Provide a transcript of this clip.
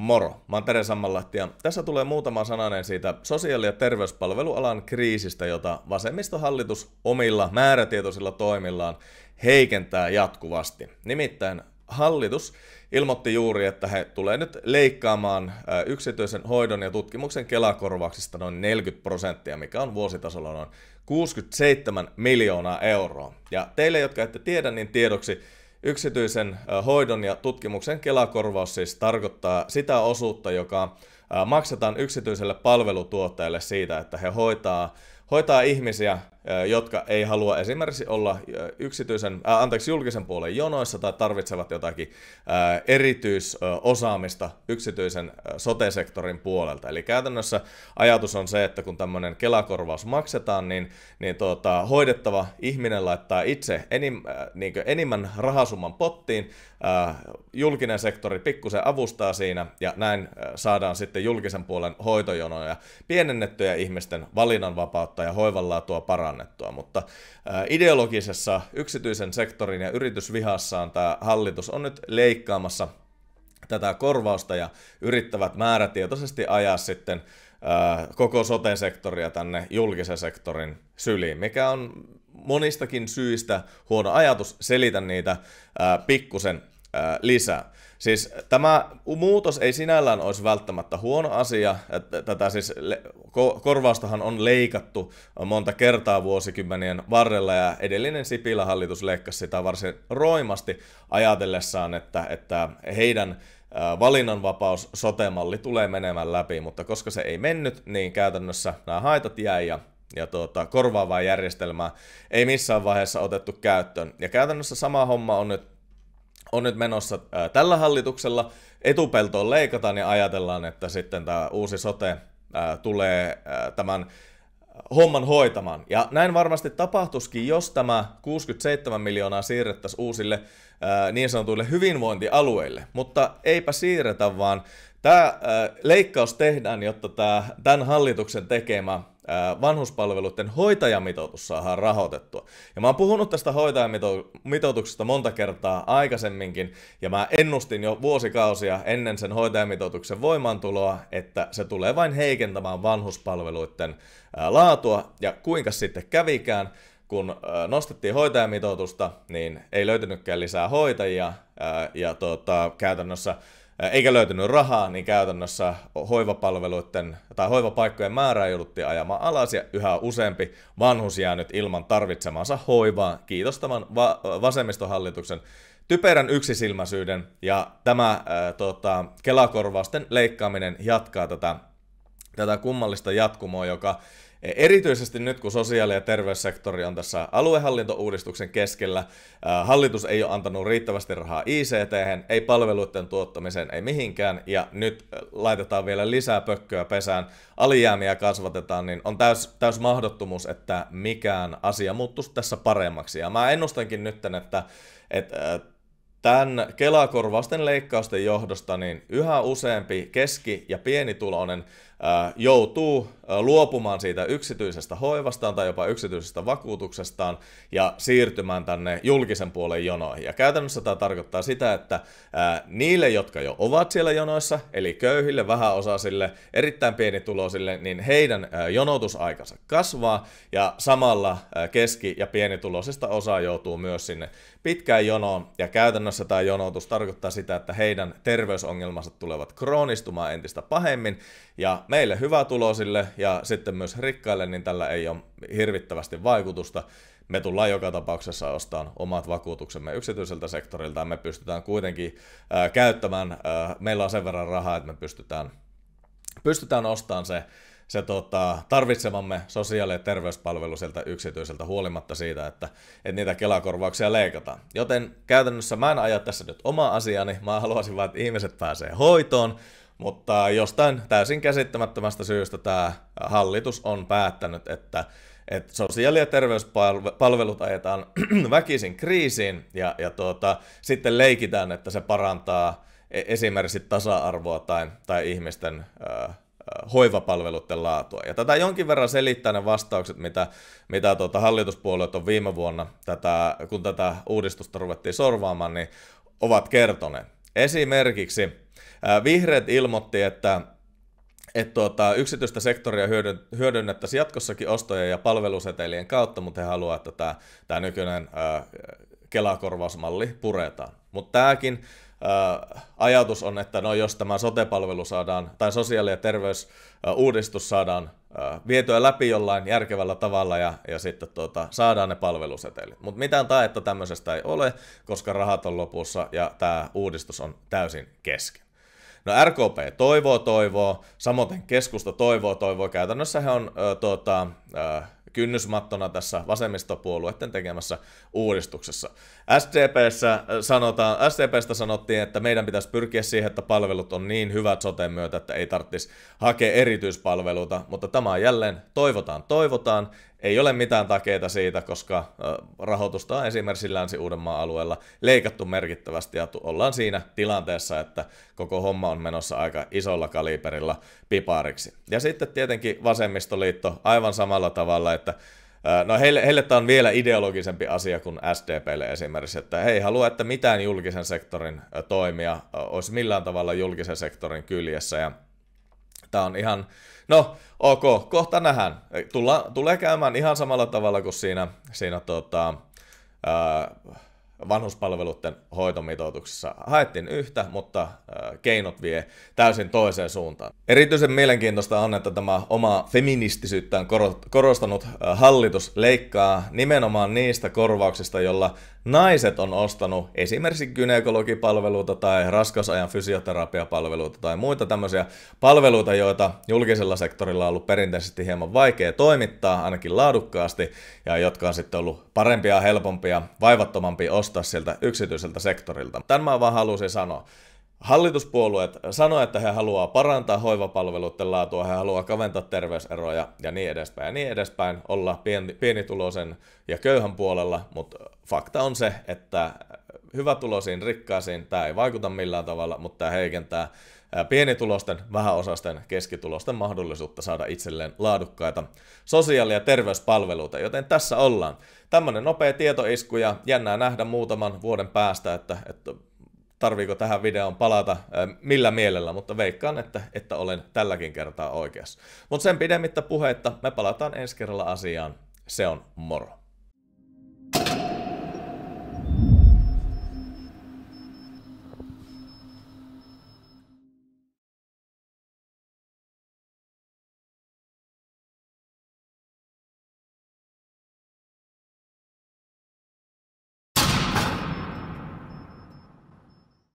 Moro, mä oon Tere Sammanlahti ja tässä tulee muutama sananen siitä sosiaali- ja terveyspalvelualan kriisistä, jota vasemmistohallitus omilla määrätietoisilla toimillaan heikentää jatkuvasti. Nimittäin hallitus ilmoitti juuri, että he tulee nyt leikkaamaan yksityisen hoidon ja tutkimuksen kelakorvauksista noin 40 prosenttia, mikä on vuositasolla noin 67 miljoonaa euroa. Ja teille, jotka ette tiedä, niin tiedoksi Yksityisen hoidon ja tutkimuksen Kelakorvaus siis tarkoittaa sitä osuutta, joka maksetaan yksityiselle palvelutuottajalle siitä, että he hoitaa, hoitaa ihmisiä jotka ei halua esimerkiksi olla yksityisen, äh, anteeksi, julkisen puolen jonoissa tai tarvitsevat jotakin äh, erityisosaamista yksityisen äh, sote-sektorin puolelta. Eli käytännössä ajatus on se, että kun tämmöinen kelakorvaus maksetaan, niin, niin tuota, hoidettava ihminen laittaa itse enim, äh, niin enimmän rahasumman pottiin, äh, julkinen sektori pikkusen avustaa siinä ja näin äh, saadaan sitten julkisen puolen hoitojonoja pienennettyjä ihmisten valinnanvapautta ja tuo parantaa parannettua, mutta ideologisessa yksityisen sektorin ja yritysvihassaan tämä hallitus on nyt leikkaamassa tätä korvausta ja yrittävät määrätietoisesti ajaa sitten koko sote-sektoria tänne julkisen sektorin syliin, mikä on monistakin syistä huono ajatus, selitän niitä pikkusen lisää. Siis tämä muutos ei sinällään olisi välttämättä huono asia. Tätä siis korvaustahan on leikattu monta kertaa vuosikymmenien varrella ja edellinen Sipilä hallitus leikkasi sitä varsin roimasti ajatellessaan, että, että heidän valinnanvapaus sote tulee menemään läpi, mutta koska se ei mennyt, niin käytännössä nämä haitat jäi ja ja tuota, korvaavaa järjestelmää ei missään vaiheessa otettu käyttöön. Ja käytännössä sama homma on nyt on nyt menossa ää, tällä hallituksella. Etupeltoon leikataan ja ajatellaan, että sitten tämä uusi sote ää, tulee ää, tämän homman hoitamaan. Ja näin varmasti tapahtuskin, jos tämä 67 miljoonaa siirrettäisiin uusille ää, niin sanotuille hyvinvointialueille. Mutta eipä siirretä, vaan tämä ää, leikkaus tehdään, jotta tämä, tämän hallituksen tekemä vanhuspalveluiden hoitajamitoitus saadaan rahoitettua. Ja mä oon puhunut tästä hoitajamitoituksesta monta kertaa aikaisemminkin, ja mä ennustin jo vuosikausia ennen sen hoitajamitoituksen voimaantuloa, että se tulee vain heikentämään vanhuspalveluiden laatua, ja kuinka sitten kävikään, kun nostettiin hoitajamitoitusta, niin ei löytynytkään lisää hoitajia, ja tuota, käytännössä eikä löytynyt rahaa, niin käytännössä hoivapalveluiden tai hoivapaikkojen määrää jouduttiin ajamaan alas ja yhä useampi vanhus jää nyt ilman tarvitsemansa hoivaa. Kiitos tämän va- vasemmistohallituksen typerän yksisilmäisyyden ja tämä äh, tota, Kelakorvausten leikkaaminen jatkaa tätä, tätä kummallista jatkumoa, joka Erityisesti nyt, kun sosiaali- ja terveyssektori on tässä aluehallintouudistuksen keskellä, hallitus ei ole antanut riittävästi rahaa ict ei palveluiden tuottamiseen, ei mihinkään, ja nyt laitetaan vielä lisää pökköä pesään, alijäämiä kasvatetaan, niin on täys, täys mahdottomuus, että mikään asia muuttuisi tässä paremmaksi. Ja mä ennustankin nyt, että, että Tämän Kelakorvausten leikkausten johdosta niin yhä useampi keski- ja pienituloinen ää, joutuu luopumaan siitä yksityisestä hoivastaan tai jopa yksityisestä vakuutuksestaan ja siirtymään tänne julkisen puolen jonoihin. Ja käytännössä tämä tarkoittaa sitä, että niille, jotka jo ovat siellä jonoissa, eli köyhille, vähäosaisille, erittäin pienituloisille, niin heidän jonotusaikansa kasvaa ja samalla keski- ja pienituloisista osa joutuu myös sinne pitkään jonoon ja käytännössä tämä jonotus tarkoittaa sitä, että heidän terveysongelmansa tulevat kroonistumaan entistä pahemmin ja meille hyvätuloisille ja sitten myös rikkaille, niin tällä ei ole hirvittävästi vaikutusta. Me tullaan joka tapauksessa ostamaan omat vakuutuksemme yksityiseltä sektorilta, ja me pystytään kuitenkin käyttämään, meillä on sen verran rahaa, että me pystytään, pystytään ostamaan se se tota, tarvitsemamme sosiaali- ja terveyspalvelu sieltä yksityiseltä huolimatta siitä, että, että niitä kelakorvauksia leikataan. Joten käytännössä mä en aja tässä nyt omaa asiani, mä haluaisin vaan, että ihmiset pääsee hoitoon, mutta jostain täysin käsittämättömästä syystä tämä hallitus on päättänyt, että, että sosiaali- ja terveyspalvelut ajetaan väkisin kriisiin ja, ja tuota, sitten leikitään, että se parantaa e-, esimerkiksi tasa-arvoa tai, tai ihmisten äh, hoivapalveluiden laatua. Ja tätä jonkin verran selittää ne vastaukset, mitä, mitä tuota hallituspuolueet on viime vuonna, tätä, kun tätä uudistusta ruvettiin sorvaamaan, niin ovat kertoneet. Esimerkiksi Vihreät ilmoitti, että että tuota, yksityistä sektoria hyödyn, hyödynnettäisiin jatkossakin ostojen ja palvelusetelien kautta, mutta he haluavat, että tämä, tämä nykyinen ää, Kelakorvausmalli puretaan. Mutta tämäkin ajatus on, että no jos tämä sotepalvelu saadaan, tai sosiaali- ja terveysuudistus saadaan vietyä läpi jollain järkevällä tavalla ja, ja sitten tuota, saadaan ne palvelusetelit. Mutta mitään taetta tämmöisestä ei ole, koska rahat on lopussa ja tämä uudistus on täysin kesken. No RKP toivoo, toivoo, samoin keskusta toivoo, toivoo. Käytännössä he on äh, tuota, äh, kynnysmattona tässä vasemmistopuolueiden tekemässä uudistuksessa. SDPssä äh, sanotaan, SDPstä sanottiin, että meidän pitäisi pyrkiä siihen, että palvelut on niin hyvät soteen myötä, että ei tarvitsisi hakea erityispalveluita, mutta tämä on jälleen toivotaan, toivotaan, ei ole mitään takeita siitä, koska rahoitusta on esimerkiksi Länsi-Uudenmaan alueella leikattu merkittävästi ja ollaan siinä tilanteessa, että koko homma on menossa aika isolla kaliberilla pipariksi. Ja sitten tietenkin vasemmistoliitto aivan samalla tavalla, että No heille, heille tämä on vielä ideologisempi asia kuin SDPlle esimerkiksi, että he ei halua, että mitään julkisen sektorin toimia olisi millään tavalla julkisen sektorin kyljessä ja Tämä on ihan, no ok, kohta nähdään. Tulla, tulee käymään ihan samalla tavalla kuin siinä, siinä tota, ää, vanhuspalveluiden hoitomitoituksessa haettiin yhtä, mutta keinot vie täysin toiseen suuntaan. Erityisen mielenkiintoista on, että tämä oma feministisyyttään korostanut hallitus leikkaa nimenomaan niistä korvauksista, jolla naiset on ostanut esimerkiksi gynekologipalveluita tai raskasajan fysioterapiapalveluita tai muita tämmöisiä palveluita, joita julkisella sektorilla on ollut perinteisesti hieman vaikea toimittaa, ainakin laadukkaasti, ja jotka on sitten ollut parempia, helpompia, vaivattomampi ostaa sieltä yksityiseltä sektorilta. Tämän mä vaan halusin sanoa. Hallituspuolueet sanoivat, että he haluavat parantaa hoivapalveluiden laatua, he haluavat kaventaa terveyseroja ja niin edespäin ja niin edespäin, olla pieni, pienituloisen ja köyhän puolella, mutta fakta on se, että hyvätuloisiin, rikkaisiin tämä ei vaikuta millään tavalla, mutta tämä heikentää pienitulosten, vähäosasten, keskitulosten mahdollisuutta saada itselleen laadukkaita sosiaali- ja terveyspalveluita, joten tässä ollaan. Tämmöinen nopea tietoisku ja jännää nähdä muutaman vuoden päästä, että, että tarviiko tähän videoon palata millä mielellä, mutta veikkaan, että, että olen tälläkin kertaa oikeassa. Mutta sen pidemmittä puheitta me palataan ensi kerralla asiaan. Se on moro!